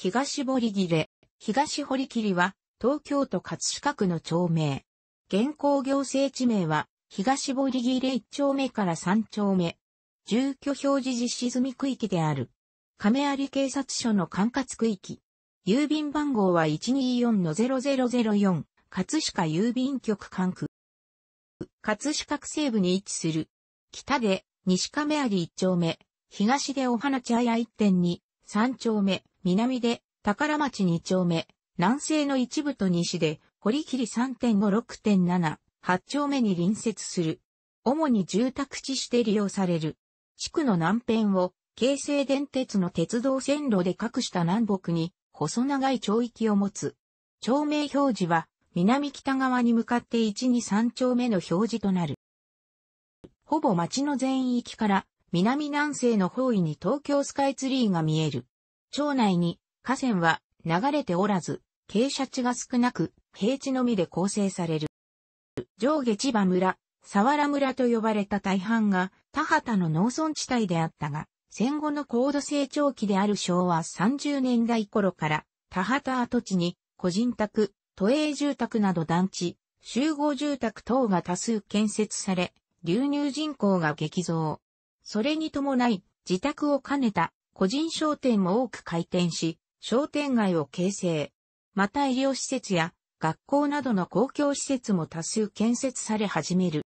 東堀切。東堀切は、東京都葛飾区の町名。現行行政地名は、東堀切1丁目から3丁目。住居表示実施済み区域である。亀有警察署の管轄区域。郵便番号は124-0004、葛飾郵便局管区。葛飾区西部に位置する。北で、西亀有1丁目、東でお花茶屋1.2、3丁目、南で宝町2丁目、南西の一部と西で堀切3.5、6.7、丁目に隣接する。主に住宅地して利用される。地区の南辺を京成電鉄の鉄道線路で隠した南北に細長い町域を持つ。町名表示は南北側に向かって1、2、3丁目の表示となる。ほぼ町の全域から南南西の方位に東京スカイツリーが見える。町内に河川は流れておらず、傾斜地が少なく、平地のみで構成される。上下千葉村、沢原村と呼ばれた大半が田畑の農村地帯であったが、戦後の高度成長期である昭和30年代頃から田畑跡地に個人宅、都営住宅など団地、集合住宅等が多数建設され、流入人口が激増。それに伴い、自宅を兼ねた個人商店も多く開店し、商店街を形成。また医療施設や学校などの公共施設も多数建設され始める。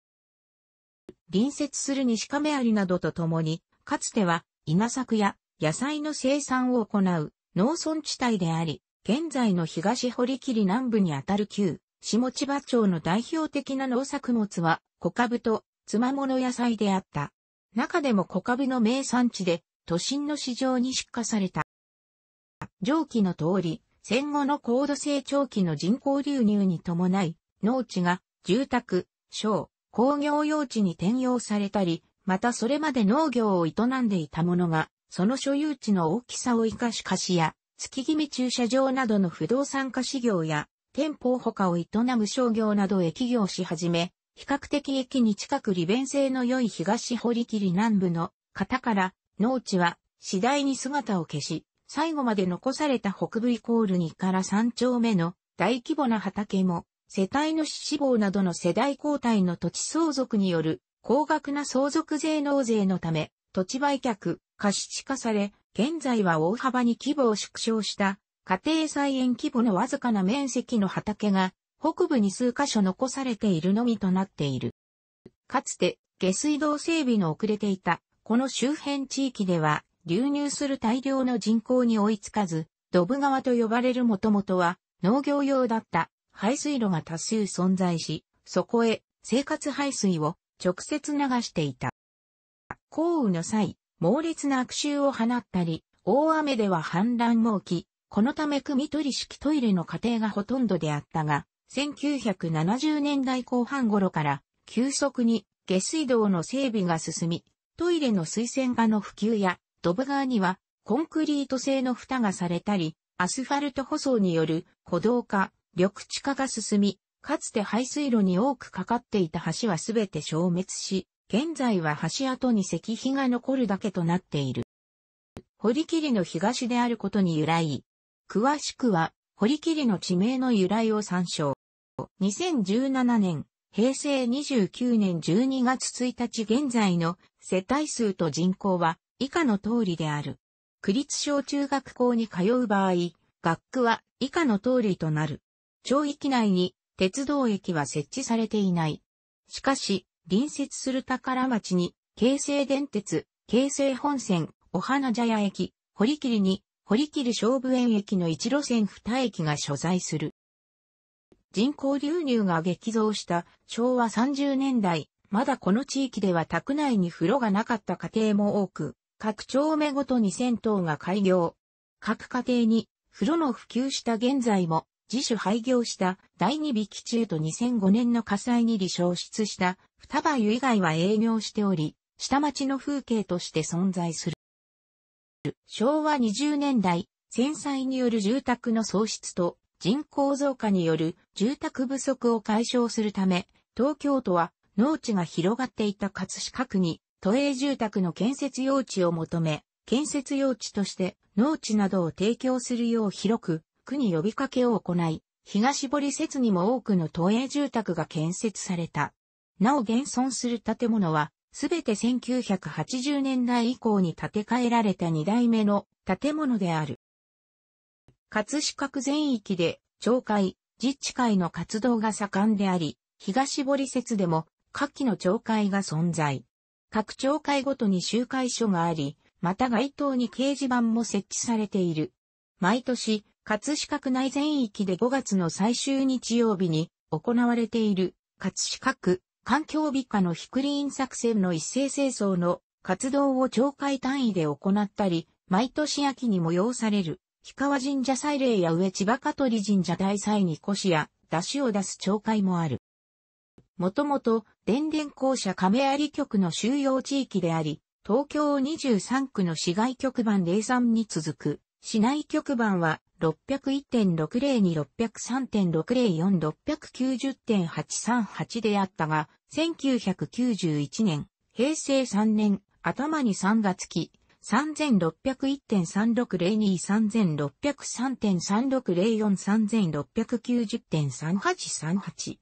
隣接する西亀有などとともに、かつては稲作や野菜の生産を行う農村地帯であり、現在の東堀切南部にあたる旧、下千葉町の代表的な農作物は、小株と、つまもの野菜であった。中でも小株の名産地で、都心の市場に出荷された。上記の通り、戦後の高度成長期の人口流入に伴い、農地が住宅、小、工業用地に転用されたり、またそれまで農業を営んでいたものが、その所有地の大きさを生かし貸しや、月気味駐車場などの不動産貸し業や、店舗他を営む商業などへ起業し始め、比較的駅に近く利便性の良い東堀切南部の方から農地は次第に姿を消し、最後まで残された北部イコール2から3丁目の大規模な畑も、世帯主死亡などの世代交代の土地相続による高額な相続税納税のため、土地売却、貸地化され、現在は大幅に規模を縮小した家庭菜園規模のわずかな面積の畑が北部に数箇所残されているのみとなっている。かつて下水道整備の遅れていたこの周辺地域では流入する大量の人口に追いつかず、ドブ川と呼ばれるもともとは農業用だった排水路が多数存在し、そこへ生活排水を直接流していた。降雨の際、猛烈な悪臭を放ったり、大雨では氾濫も起き、このため組取り式トイレの家庭がほとんどであったが、1970年代後半頃から急速に下水道の整備が進み、トイレの水洗画の普及や、ドブ側にはコンクリート製の蓋がされたり、アスファルト舗装による歩道化、緑地化が進み、かつて排水路に多くかかっていた橋はすべて消滅し、現在は橋跡に石碑が残るだけとなっている。堀切の東であることに由来。詳しくは、堀切の地名の由来を参照。2017年、平成29年12月1日現在の世帯数と人口は以下の通りである。区立小中学校に通う場合、学区は以下の通りとなる。町域内に鉄道駅は設置されていない。しかし、隣接する宝町に、京成電鉄、京成本線、お花茶屋駅、堀切に、堀切勝負園駅の1路線二駅が所在する。人口流入が激増した昭和30年代、まだこの地域では宅内に風呂がなかった家庭も多く、各町目ごとに銭湯が開業。各家庭に風呂の普及した現在も自主廃業した第二匹中と2005年の火災に離消失した双葉湯以外は営業しており、下町の風景として存在する。昭和20年代、戦災による住宅の喪失と人口増加による住宅不足を解消するため、東京都は農地が広がっていた葛飾区に、都営住宅の建設用地を求め、建設用地として農地などを提供するよう広く、区に呼びかけを行い、東堀説にも多くの都営住宅が建設された。なお現存する建物は、すべて1980年代以降に建て替えられた2代目の建物である。葛飾区全域で、町会、自治会の活動が盛んであり、東堀説でも下記の町会が存在。各町会ごとに集会所があり、また街頭に掲示板も設置されている。毎年、葛飾区内全域で5月の最終日曜日に行われている、葛飾区環境美化のヒクリーン作戦の一斉清掃の活動を町会単位で行ったり、毎年秋に催される、氷川神社祭礼や上千葉香取神社大祭に腰や出汁を出す町会もある。もともと電電公社亀有局の収容地域であり、東京23区の市外局番03に続く、市内局番は601.602-603.604-690.838であったが、1991年、平成3年、頭に3月期、3601.36023603.36043690.3838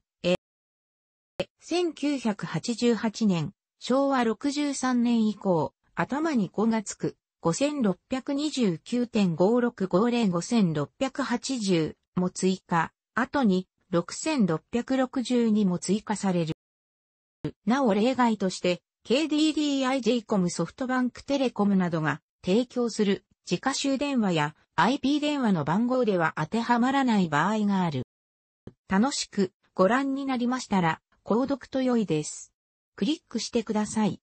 1988年、昭和63年以降、頭に5がつく、5629.56505680も追加、後に6662も追加される。なお例外として、KDDI、JCOM、ソフトバンク、テレコムなどが提供する自家集電話や IP 電話の番号では当てはまらない場合がある。楽しくご覧になりましたら、購読と良いです。クリックしてください。